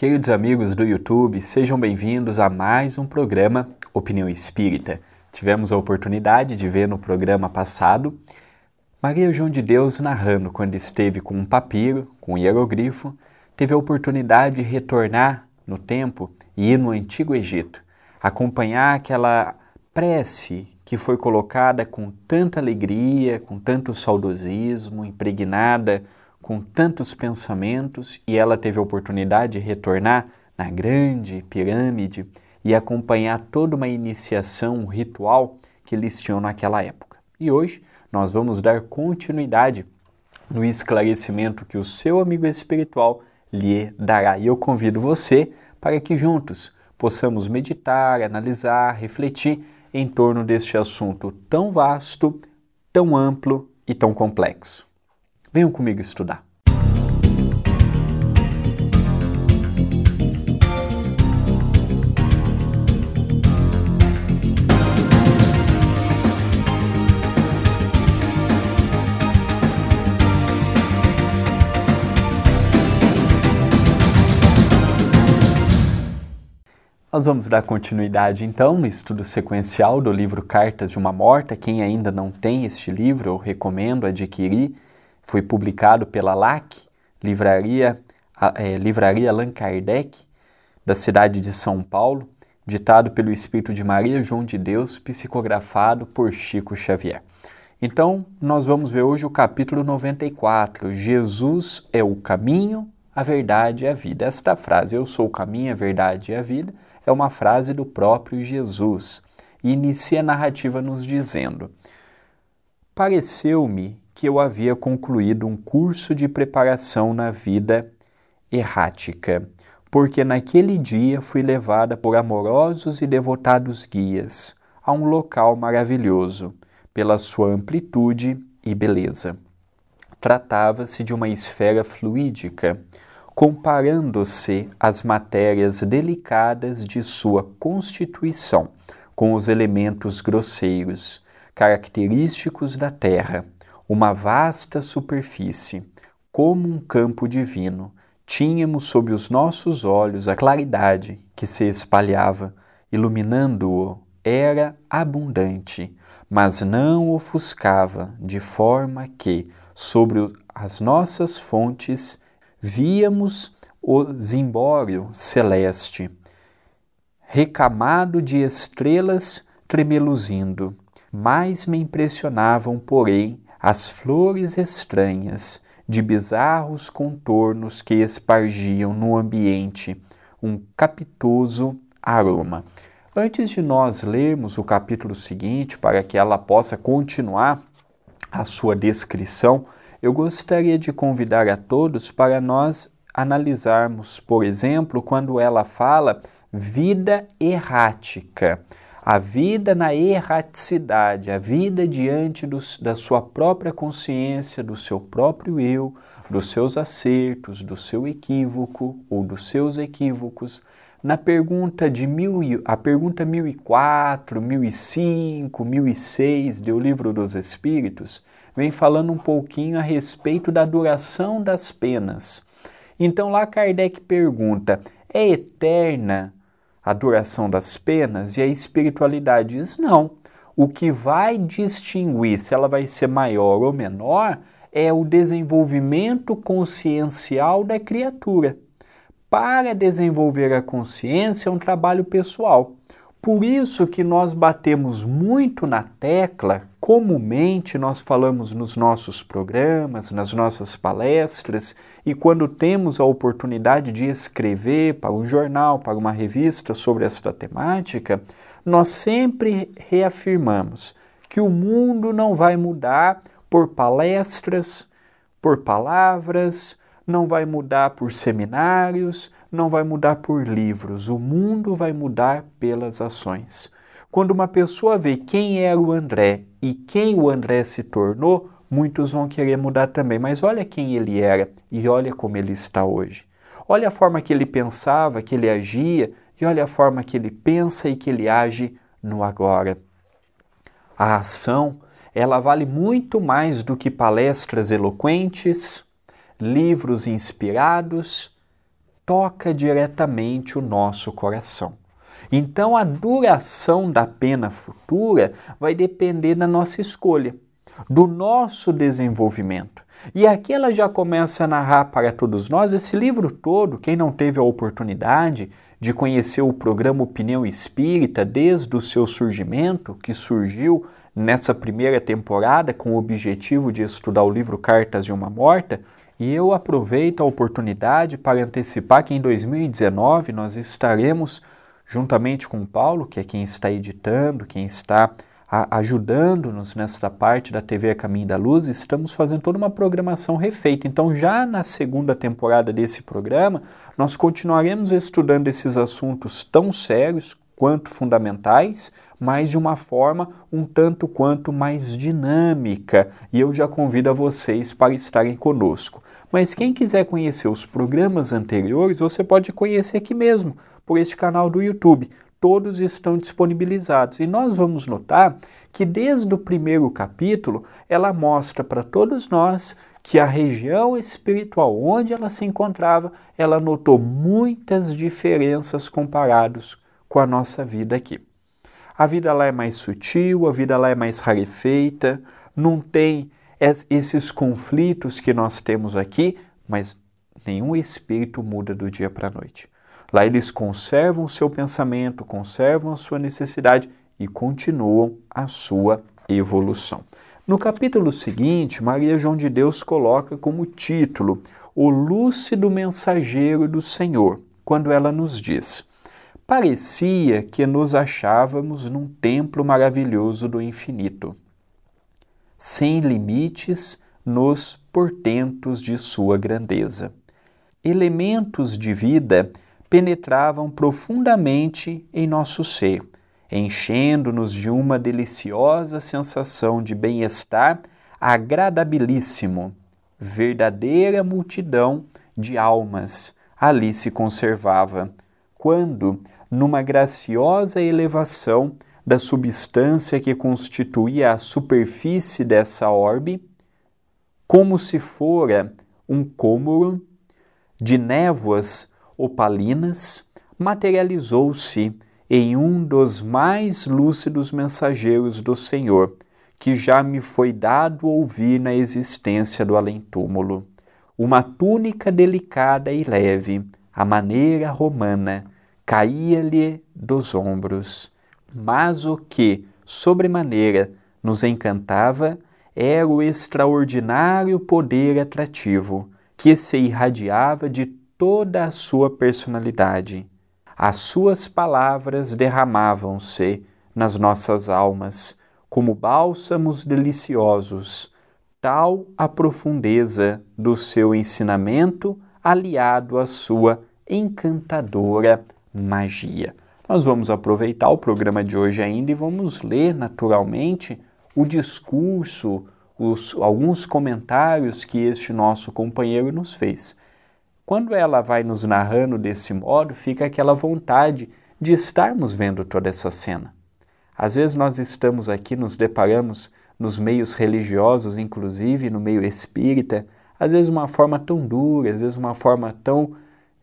Queridos amigos do YouTube, sejam bem-vindos a mais um programa Opinião Espírita. Tivemos a oportunidade de ver no programa passado Maria João de Deus narrando quando esteve com um papiro, com um hieroglifo, teve a oportunidade de retornar no tempo e ir no Antigo Egito, acompanhar aquela prece que foi colocada com tanta alegria, com tanto saudosismo, impregnada com tantos pensamentos e ela teve a oportunidade de retornar na grande pirâmide e acompanhar toda uma iniciação, um ritual que eles tinham naquela época. E hoje nós vamos dar continuidade no esclarecimento que o seu amigo espiritual lhe dará. E eu convido você para que juntos possamos meditar, analisar, refletir em torno deste assunto tão vasto, tão amplo e tão complexo. Venham comigo estudar. Nós vamos dar continuidade então no estudo sequencial do livro Cartas de uma Morta. Quem ainda não tem este livro, eu recomendo adquirir foi publicado pela LAC, Livraria, é, Livraria Allan Kardec, da cidade de São Paulo, ditado pelo Espírito de Maria João de Deus, psicografado por Chico Xavier. Então, nós vamos ver hoje o capítulo 94. Jesus é o caminho, a verdade e a vida. Esta frase, eu sou o caminho, a verdade e a vida, é uma frase do próprio Jesus. E inicia a narrativa nos dizendo: Pareceu-me que eu havia concluído um curso de preparação na vida errática, porque naquele dia fui levada por amorosos e devotados guias a um local maravilhoso, pela sua amplitude e beleza. Tratava-se de uma esfera fluídica, comparando-se às matérias delicadas de sua constituição com os elementos grosseiros, característicos da Terra uma vasta superfície, como um campo divino, tínhamos sob os nossos olhos a claridade que se espalhava, iluminando-o, era abundante, mas não ofuscava, de forma que, sobre as nossas fontes, víamos o zimbório celeste, recamado de estrelas tremeluzindo. Mais me impressionavam, porém, as flores estranhas de bizarros contornos que espargiam no ambiente um capitoso aroma. Antes de nós lermos o capítulo seguinte, para que ela possa continuar a sua descrição, eu gostaria de convidar a todos para nós analisarmos, por exemplo, quando ela fala vida errática. A vida na erraticidade, a vida diante do, da sua própria consciência, do seu próprio eu, dos seus acertos, do seu equívoco ou dos seus equívocos. Na pergunta de mil, a pergunta 1004, 1005, 1006 do Livro dos Espíritos, vem falando um pouquinho a respeito da duração das penas. Então lá Kardec pergunta: é eterna a duração das penas e a espiritualidade diz não. O que vai distinguir se ela vai ser maior ou menor é o desenvolvimento consciencial da criatura. Para desenvolver a consciência é um trabalho pessoal. Por isso que nós batemos muito na tecla, comumente nós falamos nos nossos programas, nas nossas palestras e quando temos a oportunidade de escrever para um jornal, para uma revista sobre esta temática, nós sempre reafirmamos que o mundo não vai mudar por palestras, por palavras, não vai mudar por seminários, não vai mudar por livros, o mundo vai mudar pelas ações. Quando uma pessoa vê quem era é o André e quem o André se tornou, muitos vão querer mudar também. Mas olha quem ele era e olha como ele está hoje. Olha a forma que ele pensava, que ele agia e olha a forma que ele pensa e que ele age no agora. A ação, ela vale muito mais do que palestras eloquentes, livros inspirados, toca diretamente o nosso coração. Então, a duração da pena futura vai depender da nossa escolha, do nosso desenvolvimento. E aqui ela já começa a narrar para todos nós esse livro todo. Quem não teve a oportunidade de conhecer o programa Opinião Espírita desde o seu surgimento, que surgiu nessa primeira temporada com o objetivo de estudar o livro Cartas de uma Morta, e eu aproveito a oportunidade para antecipar que em 2019 nós estaremos, juntamente com o Paulo, que é quem está editando, quem está ajudando-nos nesta parte da TV Caminho da Luz, estamos fazendo toda uma programação refeita. Então, já na segunda temporada desse programa, nós continuaremos estudando esses assuntos tão sérios quanto fundamentais, mas de uma forma um tanto quanto mais dinâmica. E eu já convido a vocês para estarem conosco. Mas quem quiser conhecer os programas anteriores, você pode conhecer aqui mesmo, por este canal do YouTube. Todos estão disponibilizados. E nós vamos notar que desde o primeiro capítulo ela mostra para todos nós que a região espiritual onde ela se encontrava, ela notou muitas diferenças comparados com a nossa vida aqui. A vida lá é mais sutil, a vida lá é mais rarefeita, não tem esses conflitos que nós temos aqui, mas nenhum espírito muda do dia para a noite. Lá eles conservam o seu pensamento, conservam a sua necessidade e continuam a sua evolução. No capítulo seguinte, Maria João de Deus coloca como título O Lúcido Mensageiro do Senhor, quando ela nos diz: parecia que nos achávamos num templo maravilhoso do infinito, sem limites nos portentos de sua grandeza. Elementos de vida penetravam profundamente em nosso ser, enchendo-nos de uma deliciosa sensação de bem-estar agradabilíssimo. Verdadeira multidão de almas ali se conservava, quando numa graciosa elevação da substância que constituía a superfície dessa orbe, como se fora um cômoro de névoas opalinas, materializou-se em um dos mais lúcidos mensageiros do Senhor, que já me foi dado ouvir na existência do além-túmulo. Uma túnica delicada e leve, a maneira romana, caía-lhe dos ombros. Mas o que, sobremaneira, nos encantava era o extraordinário poder atrativo que se irradiava de toda a sua personalidade. As suas palavras derramavam-se nas nossas almas como bálsamos deliciosos, tal a profundeza do seu ensinamento aliado à sua encantadora magia. Nós vamos aproveitar o programa de hoje ainda e vamos ler naturalmente o discurso, os, alguns comentários que este nosso companheiro nos fez. Quando ela vai nos narrando desse modo, fica aquela vontade de estarmos vendo toda essa cena. Às vezes nós estamos aqui, nos deparamos nos meios religiosos, inclusive no meio espírita, às vezes uma forma tão dura, às vezes uma forma tão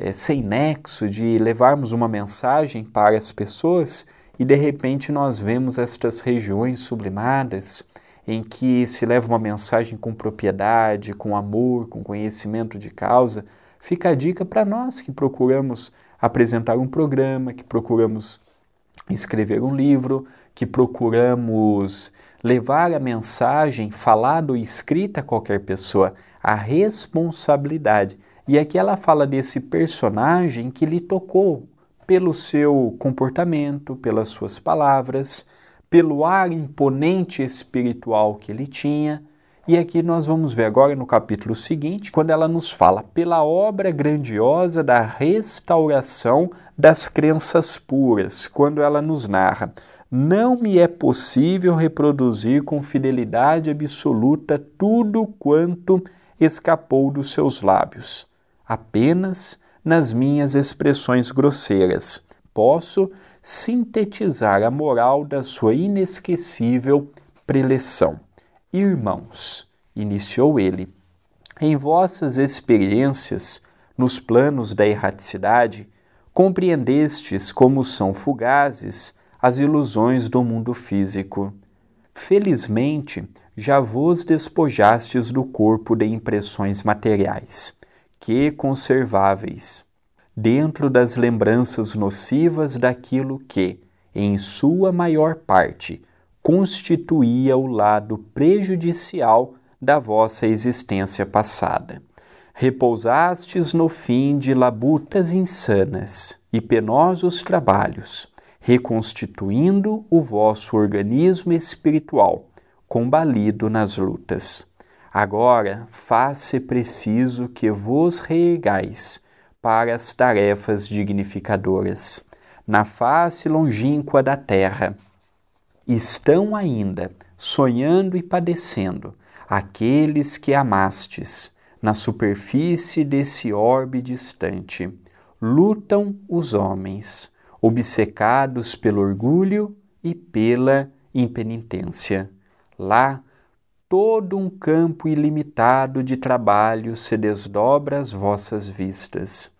é, sem nexo, de levarmos uma mensagem para as pessoas e de repente nós vemos estas regiões sublimadas em que se leva uma mensagem com propriedade, com amor, com conhecimento de causa. Fica a dica para nós que procuramos apresentar um programa, que procuramos escrever um livro, que procuramos levar a mensagem falada ou escrita a qualquer pessoa, a responsabilidade e aqui ela fala desse personagem que lhe tocou pelo seu comportamento, pelas suas palavras, pelo ar imponente espiritual que ele tinha. E aqui nós vamos ver agora no capítulo seguinte, quando ela nos fala pela obra grandiosa da restauração das crenças puras, quando ela nos narra: Não me é possível reproduzir com fidelidade absoluta tudo quanto escapou dos seus lábios apenas nas minhas expressões grosseiras. Posso sintetizar a moral da sua inesquecível preleção. Irmãos, iniciou ele, em vossas experiências, nos planos da erraticidade, compreendestes como são fugazes as ilusões do mundo físico. Felizmente, já vos despojastes do corpo de impressões materiais que conserváveis, dentro das lembranças nocivas daquilo que, em sua maior parte, constituía o lado prejudicial da vossa existência passada. Repousastes no fim de labutas insanas e penosos trabalhos, reconstituindo o vosso organismo espiritual, combalido nas lutas. Agora faz-se preciso que vos reergais para as tarefas dignificadoras. Na face longínqua da terra estão ainda sonhando e padecendo aqueles que amastes na superfície desse orbe distante. Lutam os homens, obcecados pelo orgulho e pela impenitência. Lá todo um campo ilimitado de trabalho se desdobra às vossas vistas.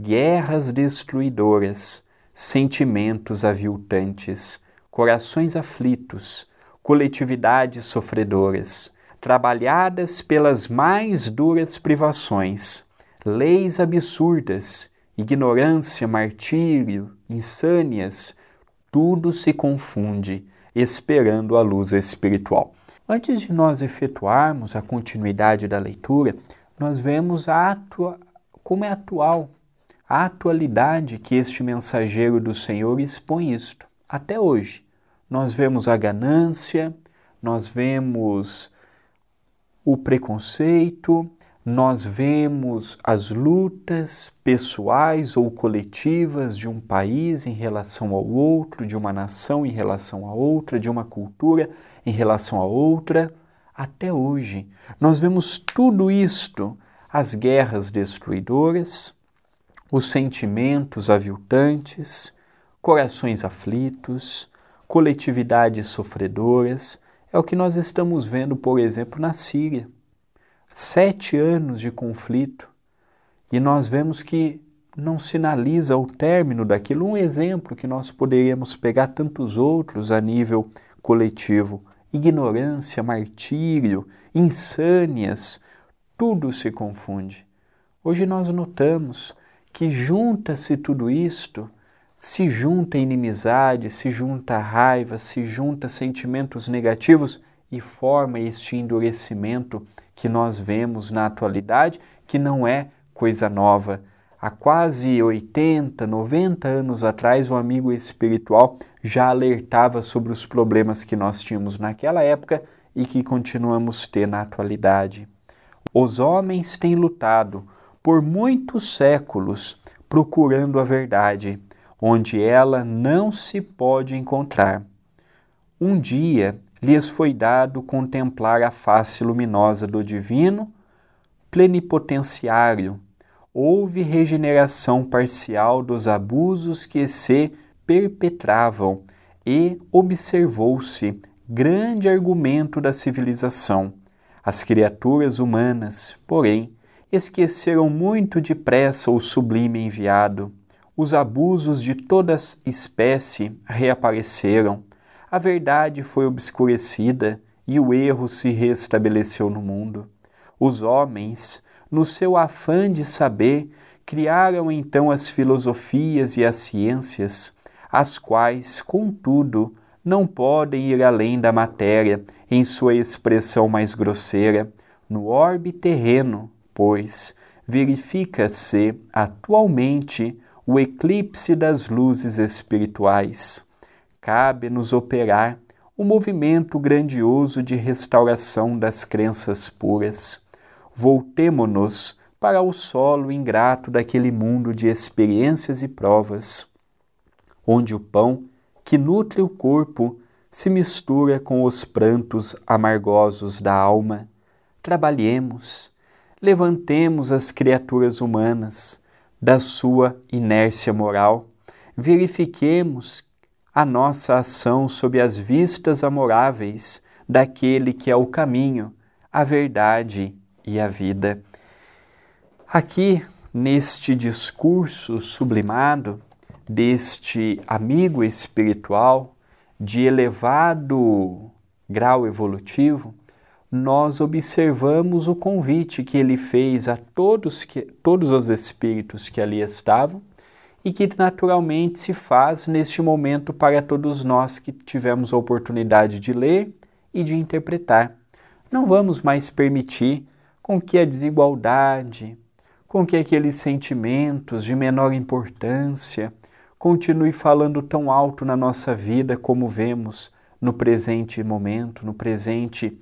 Guerras destruidoras, sentimentos aviltantes, corações aflitos, coletividades sofredoras, trabalhadas pelas mais duras privações, leis absurdas, ignorância, martírio, insânias, tudo se confunde, esperando a luz espiritual. Antes de nós efetuarmos a continuidade da leitura, nós vemos atua, como é atual, a atualidade que este mensageiro do Senhor expõe isto. Até hoje, nós vemos a ganância, nós vemos o preconceito, nós vemos as lutas pessoais ou coletivas de um país em relação ao outro, de uma nação em relação a outra, de uma cultura em relação a outra, até hoje. Nós vemos tudo isto, as guerras destruidoras, os sentimentos aviltantes, corações aflitos, coletividades sofredoras, é o que nós estamos vendo, por exemplo, na Síria sete anos de conflito e nós vemos que não sinaliza o término daquilo. Um exemplo que nós poderíamos pegar tantos outros a nível coletivo: ignorância, martírio, insânias, tudo se confunde. Hoje nós notamos que junta-se tudo isto, se junta inimizade, se junta raiva, se junta sentimentos negativos e forma este endurecimento que nós vemos na atualidade, que não é coisa nova. Há quase 80, 90 anos atrás, um amigo espiritual já alertava sobre os problemas que nós tínhamos naquela época e que continuamos ter na atualidade. Os homens têm lutado por muitos séculos procurando a verdade, onde ela não se pode encontrar. Um dia lhes foi dado contemplar a face luminosa do Divino Plenipotenciário. Houve regeneração parcial dos abusos que se perpetravam e observou-se grande argumento da civilização. As criaturas humanas, porém, esqueceram muito depressa o sublime enviado. Os abusos de toda espécie reapareceram a verdade foi obscurecida e o erro se restabeleceu no mundo. Os homens, no seu afã de saber, criaram então as filosofias e as ciências, as quais, contudo, não podem ir além da matéria em sua expressão mais grosseira, no orbe terreno, pois verifica-se atualmente o eclipse das luzes espirituais cabe nos operar o movimento grandioso de restauração das crenças puras. Voltemo-nos para o solo ingrato daquele mundo de experiências e provas, onde o pão que nutre o corpo se mistura com os prantos amargosos da alma. Trabalhemos, levantemos as criaturas humanas da sua inércia moral, verifiquemos a nossa ação sob as vistas amoráveis daquele que é o caminho, a verdade e a vida. Aqui, neste discurso sublimado deste amigo espiritual de elevado grau evolutivo, nós observamos o convite que ele fez a todos, que, todos os espíritos que ali estavam e que naturalmente se faz neste momento para todos nós que tivemos a oportunidade de ler e de interpretar. Não vamos mais permitir com que a desigualdade, com que aqueles sentimentos de menor importância continue falando tão alto na nossa vida como vemos no presente momento, no presente,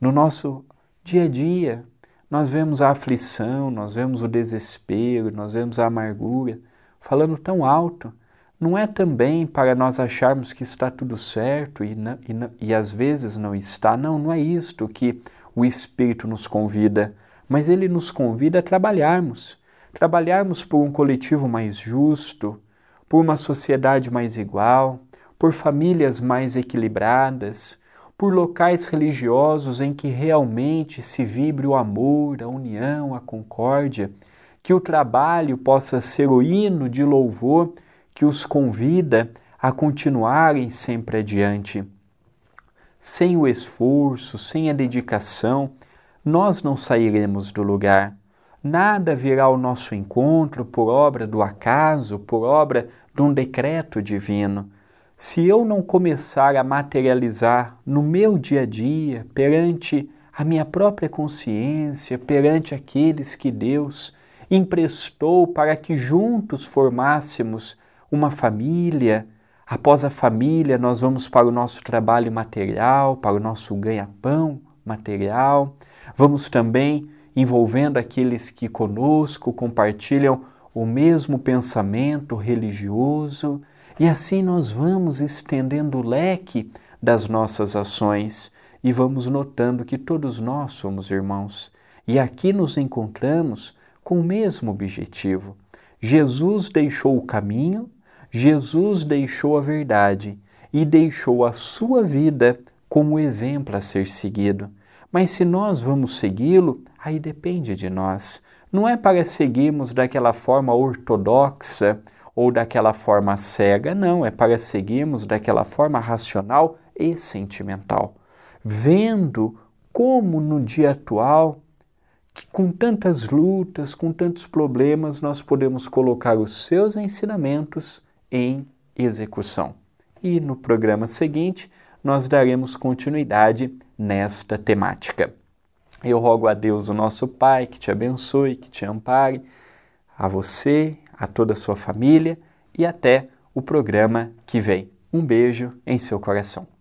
no nosso dia a dia. Nós vemos a aflição, nós vemos o desespero, nós vemos a amargura, falando tão alto, não é também para nós acharmos que está tudo certo e, não, e, não, e às vezes não está. Não, não é isto que o Espírito nos convida, mas ele nos convida a trabalharmos. Trabalharmos por um coletivo mais justo, por uma sociedade mais igual, por famílias mais equilibradas, por locais religiosos em que realmente se vibre o amor, a união, a concórdia que o trabalho possa ser o hino de louvor que os convida a continuarem sempre adiante. Sem o esforço, sem a dedicação, nós não sairemos do lugar. Nada virá ao nosso encontro por obra do acaso, por obra de um decreto divino. Se eu não começar a materializar no meu dia a dia, perante a minha própria consciência, perante aqueles que Deus emprestou para que juntos formássemos uma família. Após a família, nós vamos para o nosso trabalho material, para o nosso ganha-pão material. Vamos também envolvendo aqueles que conosco compartilham o mesmo pensamento religioso, e assim nós vamos estendendo o leque das nossas ações e vamos notando que todos nós somos irmãos. E aqui nos encontramos com o mesmo objetivo. Jesus deixou o caminho, Jesus deixou a verdade e deixou a sua vida como exemplo a ser seguido. Mas se nós vamos segui-lo, aí depende de nós. Não é para seguirmos daquela forma ortodoxa ou daquela forma cega, não, é para seguirmos daquela forma racional e sentimental, vendo como no dia atual que com tantas lutas, com tantos problemas, nós podemos colocar os seus ensinamentos em execução. E no programa seguinte, nós daremos continuidade nesta temática. Eu rogo a Deus, o nosso Pai, que te abençoe, que te ampare, a você, a toda a sua família e até o programa que vem. Um beijo em seu coração.